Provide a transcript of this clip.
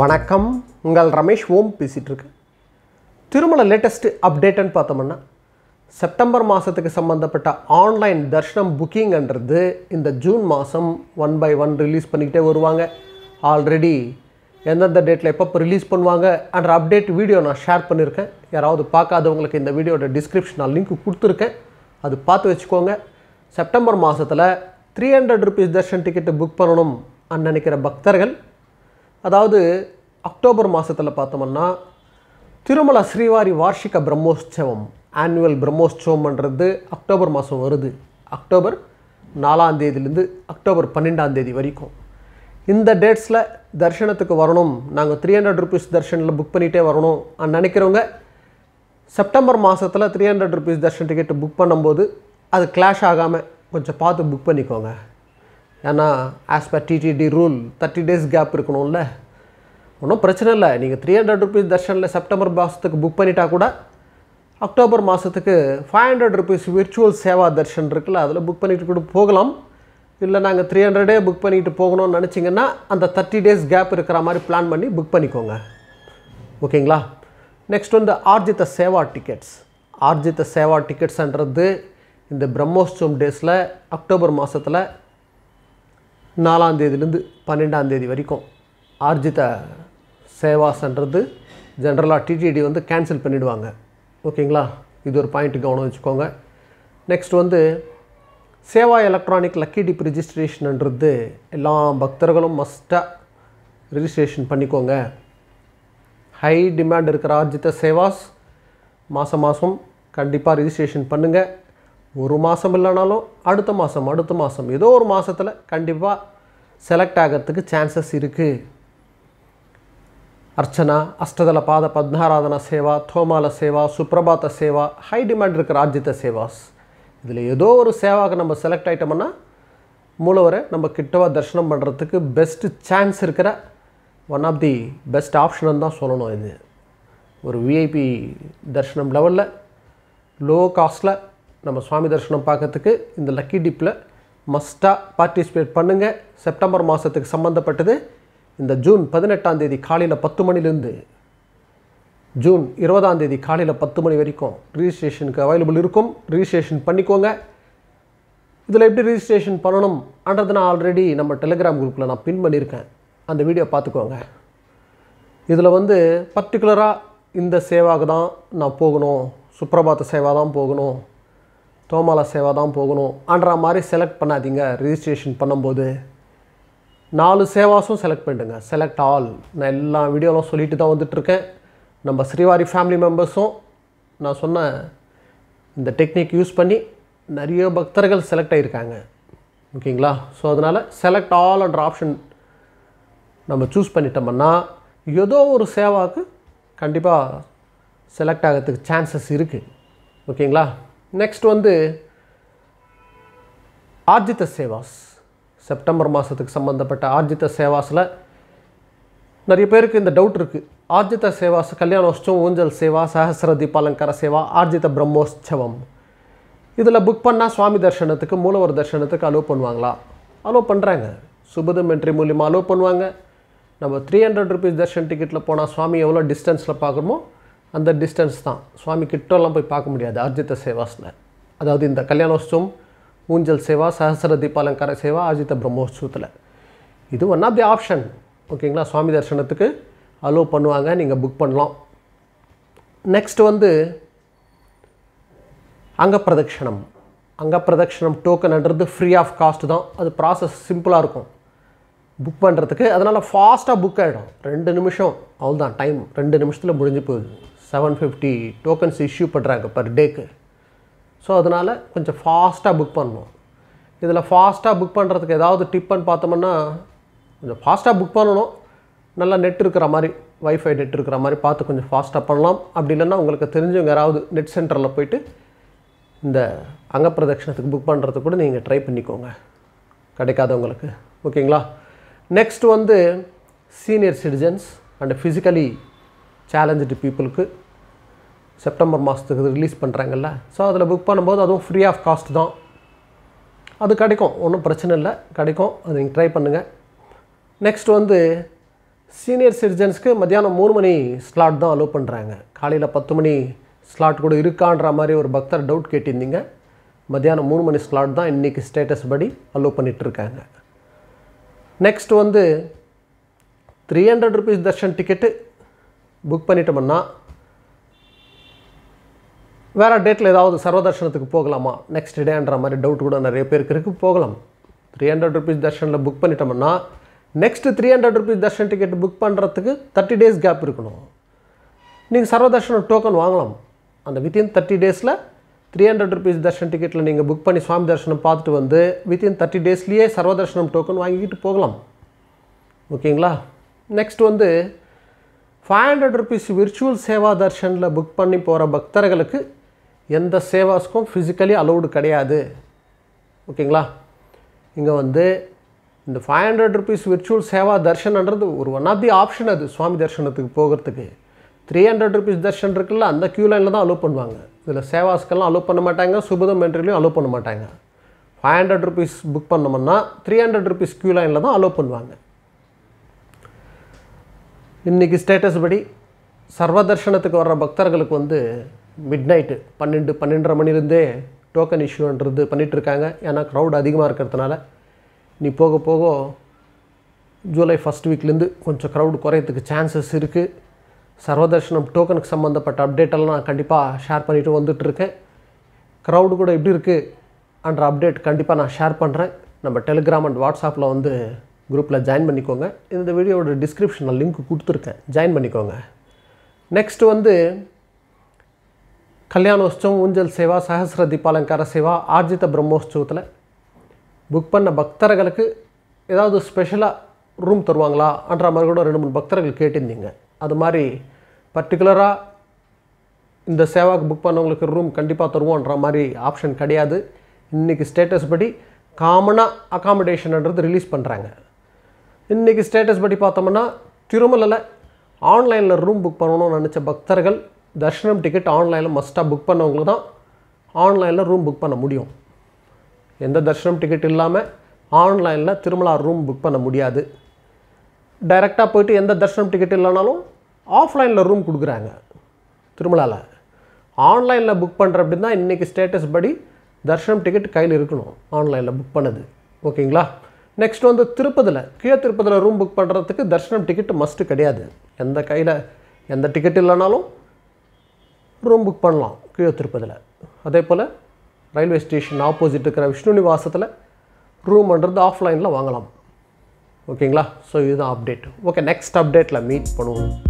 வணக்கம் உங்கள் ரமேஷ் ஓம் பேசிகிட்ருக்கு திருமண லேட்டஸ்ட்டு அப்டேட்டுன்னு பார்த்தோம்னா செப்டம்பர் மாதத்துக்கு சம்மந்தப்பட்ட ஆன்லைன் தர்ஷனம் புக்கிங்கன்றது இந்த ஜூன் மாதம் ஒன் பை ஒன் ரிலீஸ் பண்ணிக்கிட்டே வருவாங்க ஆல்ரெடி எந்தெந்த டேட்டில் எப்பப்போ ரிலீஸ் பண்ணுவாங்க அன்ற அப்டேட் வீடியோ நான் ஷேர் பண்ணியிருக்கேன் யாராவது பார்க்காதவங்களுக்கு இந்த வீடியோட டிஸ்கிரிப்ஷன் நான் லிங்க் கொடுத்துருக்கேன் அது பார்த்து வச்சுக்கோங்க செப்டம்பர் மாதத்தில் three hundred rupees darshan ticket book பண்ணணும் நினைக்கிற பக்தர்கள் அதாவது அக்டோபர் மாதத்தில் பார்த்தோம்னா திருமல ஸ்ரீவாரி வார்ஷிக பிரம்மோற்சவம் ஆனுவல் பிரம்மோற்சவம்ன்றது அக்டோபர் மாதம் வருது அக்டோபர் நாலாம் தேதியிலேருந்து அக்டோபர் பன்னெண்டாம் தேதி வரைக்கும் இந்த டேட்ஸில் தர்ஷனத்துக்கு வரணும் நாங்கள் த்ரீ ஹண்ட்ரட் ருபீஸ் தர்ஷனில் புக் பண்ணிகிட்டே வரணும் நினைக்கிறவங்க செப்டம்பர் மாதத்தில் three hundred rupees darshan ticket book பண்ணும்போது அது கிளாஷ் ஆகாமல் கொஞ்சம் பார்த்து புக் பண்ணிக்கோங்க ஏன்னா as per TTD rule thirty days gap இருக்கணும்ல ஒன்றும் பிரச்சனை இல்லை நீங்கள் த்ரீ ஹண்ட்ரட் ருபீஸ் தர்ஷனில் செப்டம்பர் மாதத்துக்கு புக் பண்ணிட்டால் கூட அக்டோபர் மாதத்துக்கு five hundred rupees virtual seva darshan இருக்குல்ல அதில் புக் பண்ணிட்டு கூட போகலாம் இல்லை நாங்கள் த்ரீ ஹண்ட்ரடே புக் பண்ணிட்டு போகணும்னு நினச்சிங்கன்னா அந்த தேர்ட்டி டேஸ் கேப் இருக்கிற மாதிரி பிளான் பண்ணி புக் பண்ணிக்கோங்க ஓகேங்களா நெக்ஸ்ட் வந்து ஆர்ஜித்த சேவா டிக்கெட்ஸ் ஆர்ஜித்த சேவா டிக்கெட்ஸ்ன்றது இந்த பிரம்மோஸ்டோம் டேஸில் அக்டோபர் மாதத்தில் பன்னெண்டாம் பன்னெண்டாந்தேதி வரைக்கும் ஆர்ஜித சேவாஸ்ன்றது ஜென்ரலாக டிடிடி வந்து கேன்சல் பண்ணிவிடுவாங்க ஓகேங்களா இது ஒரு பாயிண்ட்டு கவனம் வச்சுக்கோங்க நெக்ஸ்ட் வந்து சேவா எலக்ட்ரானிக் லக்கி டிப் ரிஜிஸ்ட்ரேஷன்ன்றது எல்லா பக்தர்களும் மஸ்ட்டாக ரிஜிஸ்ட்ரேஷன் பண்ணிக்கோங்க ஹை டிமாண்ட் இருக்கிற ஆர்ஜித்த சேவாஸ் மாதம் மாதம் கண்டிப்பாக ரிஜிஸ்ட்ரேஷன் பண்ணுங்கள் ஒரு மாதம் இல்லைனாலும் அடுத்த மாதம் அடுத்த மாதம் ஏதோ ஒரு மாதத்தில் கண்டிப்பாக செலக்ட் ஆகிறதுக்கு சான்சஸ் இருக்குது அர்ச்சனா அஷ்டதல பாத பத்மாராதன சேவா தோமால சேவா சுப்ரபாத சேவா ஹை டிமாண்ட் இருக்கிற ராஜ்யத்த சேவாஸ் இதில் ஏதோ ஒரு சேவாவுக்கு நம்ம செலக்ட் ஆகிட்டோம்னா மூலவரை நம்ம கிட்டவாக தரிசனம் பண்ணுறதுக்கு பெஸ்ட்டு சான்ஸ் இருக்கிற one of the best option தான் சொல்லணும் இது ஒரு விஐபி தரிசனம் லெவலில் லோ காஸ்ட்டில் நம்ம சுவாமி தரிசனம் பார்க்கறதுக்கு இந்த லக்கி டிப்பில் மஸ்ட்டாக பார்ட்டிசிபேட் பண்ணுங்கள் செப்டம்பர் மாதத்துக்கு சம்மந்தப்பட்டது இந்த ஜூன் பதினெட்டாம் தேதி காலையில் பத்து மணிலேருந்து ஜூன் இருபதாம் தேதி காலையில் பத்து மணி வரைக்கும் ரிஜிஸ்ட்ரேஷனுக்கு அவைலபிள் இருக்கும் ரிஜிஸ்ட்ரேஷன் பண்ணிக்கோங்க இதில் எப்படி ரிஜிஸ்ட்ரேஷன் பண்ணணும் அன்றது நான் ஆல்ரெடி நம்ம டெலிகிராம் குரூப்பில் நான் பின் பண்ணியிருக்கேன் அந்த வீடியோ பார்த்துக்கோங்க இதில் வந்து பர்டிகுலராக இந்த சேவாக்கு தான் நான் போகணும் சுப்பிரபாத சேவாக தான் போகணும் தோமால சேவா தான் போகணும் ஆன்ற மாதிரி செலக்ட் பண்ணாதீங்க ரிஜிஸ்ட்ரேஷன் பண்ணும்போது நாலு சேவாஸும் செலக்ட் பண்ணிடுங்க செலக்ட் ஆல் நான் எல்லா வீடியோலாம் சொல்லிட்டு தான் வந்துட்ருக்கேன் நம்ம ஸ்ரீவாரி ஃபேமிலி மெம்பர்ஸும் நான் சொன்ன இந்த டெக்னிக் யூஸ் பண்ணி நிறைய பக்தர்கள் செலக்ட் ஆகியிருக்காங்க ஓகேங்களா ஸோ அதனால் செலக்ட் ஆல் அண்ட் ஆப்ஷன் நம்ம சூஸ் பண்ணிட்டோம்னா ஏதோ ஒரு சேவாவுக்கு கண்டிப்பாக செலக்ட் ஆகிறதுக்கு சான்சஸ் இருக்குது ஓகேங்களா நெக்ஸ்ட் வந்து ஆர்ஜித சேவாஸ் செப்டம்பர் மாதத்துக்கு சம்மந்தப்பட்ட ஆர்ஜித சேவாஸில் நிறைய பேருக்கு இந்த டவுட் இருக்குது ஆர்ஜித சேவாஸ் கல்யாண கல்யாணோஷ்டம் ஊஞ்சல் சேவா சஹசிர தீபாலங்கர சேவா ஆர்ஜித பிரம்மோற்சவம் இதில் புக் பண்ணால் சுவாமி தர்ஷனத்துக்கு மூலவர் தர்ஷனத்துக்கு அலோவ் பண்ணுவாங்களா அலோவ் பண்ணுறாங்க சுபதம் என்ட்ரி மூலிமா அலோவ் பண்ணுவாங்க நம்ம த்ரீ ஹண்ட்ரட் ருபீஸ் தர்ஷன் டிக்கெட்டில் போனால் சுவாமி எவ்வளோ டிஸ்டன்ஸில் பார்க்குறோமோ அந்த டிஸ்டன்ஸ் தான் சுவாமி கிட்டோலாம் போய் பார்க்க முடியாது அர்ஜித்த சேவாஸில் அதாவது இந்த கல்யாணோத்சவம் ஊஞ்சல் சேவா சஹசர தீபாலங்கார சேவா அஜித்த பிரம்மோத்சவத்தில் இது ஒன் ஆஃப் தி ஆப்ஷன் ஓகேங்களா சுவாமி தரிசனத்துக்கு அலோவ் பண்ணுவாங்க நீங்கள் புக் பண்ணலாம் நெக்ஸ்ட் வந்து அங்கப்பிரதட்சணம் அங்கப்பிரதட்சணம் டோக்கன்ன்றது ஃப்ரீ ஆஃப் காஸ்ட் தான் அது ப்ராசஸ் சிம்பிளாக இருக்கும் புக் பண்ணுறதுக்கு அதனால் ஃபாஸ்ட்டாக புக் ஆகிடும் ரெண்டு நிமிஷம் அவ்வளோதான் டைம் ரெண்டு நிமிஷத்தில் முடிஞ்சு போகுது செவன் ஃபிஃப்டி டோக்கன்ஸ் இஷ்யூ பண்ணுறாங்க பர் டேக்கு ஸோ அதனால் கொஞ்சம் ஃபாஸ்ட்டாக புக் பண்ணணும் இதில் ஃபாஸ்ட்டாக புக் பண்ணுறதுக்கு ஏதாவது டிப்புன்னு பார்த்தோம்னா கொஞ்சம் ஃபாஸ்ட்டாக புக் பண்ணணும் நல்லா நெட் இருக்கிற மாதிரி வைஃபை நெட் இருக்கிற மாதிரி பார்த்து கொஞ்சம் ஃபாஸ்ட்டாக பண்ணலாம் அப்படி இல்லைன்னா உங்களுக்கு தெரிஞ்சவங்க யாராவது நெட் சென்டரில் போயிட்டு இந்த அங்கப்பிரதட்சணத்துக்கு புக் பண்ணுறதுக்கு கூட நீங்கள் ட்ரை பண்ணிக்கோங்க கிடைக்காதவங்களுக்கு ஓகேங்களா நெக்ஸ்ட் வந்து senior citizens and physically challenge பீப்புளுக்கு செப்டம்பர் மாதத்துக்கு ரிலீஸ் பண்ணுறாங்கல்ல ஸோ அதில் புக் பண்ணும்போது அதுவும் ஃப்ரீ ஆஃப் காஸ்ட் தான் அது கிடைக்கும் ஒன்றும் பிரச்சனை இல்லை கிடைக்கும் அது நீங்கள் ட்ரை பண்ணுங்கள் நெக்ஸ்ட் வந்து சீனியர் சிட்டிசன்ஸ்க்கு மத்தியானம் மூணு மணி ஸ்லாட் தான் அலோவ் பண்ணுறாங்க காலையில் பத்து மணி ஸ்லாட் கூட இருக்கான்ற மாதிரி ஒரு பக்தர் டவுட் கேட்டிருந்தீங்க மத்தியானம் மூணு மணி ஸ்லாட் தான் இன்றைக்கி ஸ்டேட்டஸ் படி அலோவ் பண்ணிகிட்ருக்காங்க நெக்ஸ்ட் வந்து three hundred rupees darshan ticket book பண்ணிட்டோம்னா வேறு டேட்டில் ஏதாவது சர்வதர்ஷனத்துக்கு போகலாமா நெக்ஸ்ட் டேன்ற மாதிரி டவுட் கூட நிறைய பேருக்கு இருக்குது போகலாம் த்ரீ ஹண்ட்ரட் ருபீஸ் தர்ஷனில் புக் பண்ணிட்டோம்னா next three hundred rupees darshan ticket book பண்ணுறதுக்கு தேர்ட்டி டேஸ் கேப் இருக்கணும் நீங்கள் சர்வதர்ஷனம் டோக்கன் வாங்கலாம் அந்த வித்தின் தேர்ட்டி டேஸில் த்ரீ ஹண்ட்ரட் ருபீஸ் தர்ஷன் டிக்கெட்டில் நீங்கள் புக் பண்ணி சுவாமி தர்ஷனம் பார்த்துட்டு வந்து வித்தின் தேர்ட்டி டேஸ்லேயே சர்வதர்ஷனம் டோக்கன் வாங்கிக்கிட்டு போகலாம் ஓகேங்களா நெக்ஸ்ட் வந்து five hundred rupees virtual seva தர்ஷனில் புக் பண்ணி போகிற பக்தர்களுக்கு எந்த சேவாஸ்க்கும் ஃபிசிக்கலி அலௌடு கிடையாது ஓகேங்களா இங்கே வந்து இந்த five hundred rupees virtual seva தர்ஷன்ன்றது ஒரு ஒன் ஆஃப் தி ஆப்ஷன் அது சுவாமி தர்ஷனத்துக்கு போகிறதுக்கு த்ரீ ஹண்ட்ரட் ருபீஸ் தர்ஷன் இருக்குல்ல அந்த க்யூ லைனில் தான் அலோவ் பண்ணுவாங்க இதில் சேவாஸ்க்கெல்லாம் அலோவ் பண்ண மாட்டாங்க சுபதம் என்ட்ரிலையும் அலோவ் பண்ண மாட்டாங்க ஃபைவ் ஹண்ட்ரட் ருபீஸ் புக் பண்ணோம்னா த்ரீ ஹண்ட்ரட் ருபீஸ் க்யூ லைனில் தான் அலோவ் பண்ணுவாங்க இன்றைக்கி ஸ்டேட்டஸ் படி சர்வ தர்ஷனத்துக்கு வர்ற பக்தர்களுக்கு வந்து மிட் நைட்டு பன்னெண்டு பன்னெண்டரை மணிலேருந்தே டோக்கன் இஷ்யூன்றது பண்ணிகிட்ருக்காங்க ஏன்னா க்ரௌட் அதிகமாக இருக்கிறதுனால நீ போக போக ஜூலை ஃபஸ்ட் வீக்லேருந்து கொஞ்சம் க்ரௌடு குறையத்துக்கு சான்சஸ் இருக்குது சர்வதர்ஷனம் டோக்கனுக்கு சம்மந்தப்பட்ட அப்டேட்டெல்லாம் நான் கண்டிப்பாக ஷேர் பண்ணிவிட்டு வந்துட்டுருக்கேன் க்ரௌடு கூட எப்படி இருக்குது அன்ற அப்டேட் கண்டிப்பாக நான் ஷேர் பண்ணுறேன் நம்ம டெலிகிராம் அண்ட் வாட்ஸ்அப்பில் வந்து குரூப்பில் ஜாயின் பண்ணிக்கோங்க இந்த வீடியோட டிஸ்கிரிப்ஷனில் லிங்க் கொடுத்துருக்கேன் ஜாயின் பண்ணிக்கோங்க நெக்ஸ்ட்டு வந்து கல்யாணோத்சவம் ஊஞ்சல் சேவா சகசிர தீபாலங்கார சேவா ஆர்ஜித பிரம்மோற்சவத்தில் புக் பண்ண பக்தர்களுக்கு ஏதாவது ஸ்பெஷலாக ரூம் தருவாங்களா தருவாங்களான்ற மாதிரி கூட ரெண்டு மூணு பக்தர்கள் கேட்டிருந்தீங்க அது மாதிரி பர்டிகுலராக இந்த சேவாவுக்கு புக் பண்ணவங்களுக்கு ரூம் கண்டிப்பாக தருவோன்ற மாதிரி ஆப்ஷன் கிடையாது இன்றைக்கி ஸ்டேட்டஸ் படி காமனாக அகாமடேஷன்ன்றது ரிலீஸ் பண்ணுறாங்க இன்றைக்கி ஸ்டேட்டஸ் படி பார்த்தோம்னா திருமலையில் ஆன்லைனில் ரூம் புக் பண்ணணும்னு நினச்ச பக்தர்கள் தர்ஷனம் டிக்கெட் ஆன்லைனில் மஸ்ட்டாக புக் பண்ணவங்களுக்கு தான் ஆன்லைனில் ரூம் புக் பண்ண முடியும் எந்த தர்ஷனம் டிக்கெட் இல்லாமல் ஆன்லைனில் திருமலா ரூம் புக் பண்ண முடியாது டைரெக்டாக போய்ட்டு எந்த தர்ஷனம் டிக்கெட் இல்லைனாலும் ஆஃப்லைனில் ரூம் கொடுக்குறாங்க திருமலாவில் ஆன்லைனில் புக் பண்ணுற அப்படின்னா இன்றைக்கி ஸ்டேட்டஸ் படி தர்ஷனம் டிக்கெட் கையில் இருக்கணும் ஆன்லைனில் புக் பண்ணது ஓகேங்களா நெக்ஸ்ட் வந்து திருப்பதியில் கீழே திருப்பதியில் ரூம் புக் பண்ணுறதுக்கு தர்ஷனம் டிக்கெட் மஸ்ட்டு கிடையாது எந்த கையில் எந்த டிக்கெட் இல்லைனாலும் ரூம் புக் பண்ணலாம் கீழே திருப்பதில் அதே போல் ரயில்வே ஸ்டேஷன் ஆப்போசிட் இருக்கிற விஷ்ணு நிவாசத்தில் ரூம்ன்றது ஆஃப்லைனில் வாங்கலாம் ஓகேங்களா ஸோ இதுதான் அப்டேட் ஓகே நெக்ஸ்ட் அப்டேட்டில் மீட் பண்ணுவோம்